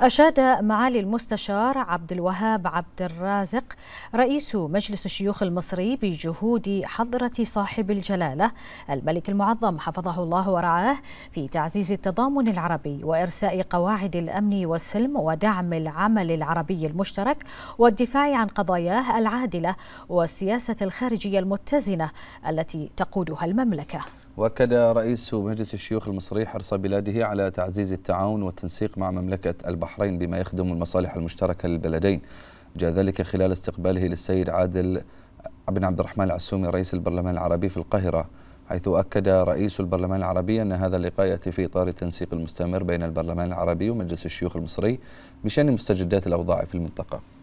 أشاد معالي المستشار عبد الوهاب عبد الرازق رئيس مجلس الشيوخ المصري بجهود حضرة صاحب الجلالة الملك المعظم حفظه الله ورعاه في تعزيز التضامن العربي وإرساء قواعد الأمن والسلم ودعم العمل العربي المشترك والدفاع عن قضاياه العادلة والسياسة الخارجية المتزنة التي تقودها المملكة واكد رئيس مجلس الشيوخ المصري حرص بلاده على تعزيز التعاون والتنسيق مع مملكه البحرين بما يخدم المصالح المشتركه للبلدين جاء ذلك خلال استقباله للسيد عادل بن عبد الرحمن العسومي رئيس البرلمان العربي في القاهره حيث أكد رئيس البرلمان العربي أن هذا اللقاء يأتي في إطار التنسيق المستمر بين البرلمان العربي ومجلس الشيوخ المصري بشأن مستجدات الأوضاع في المنطقة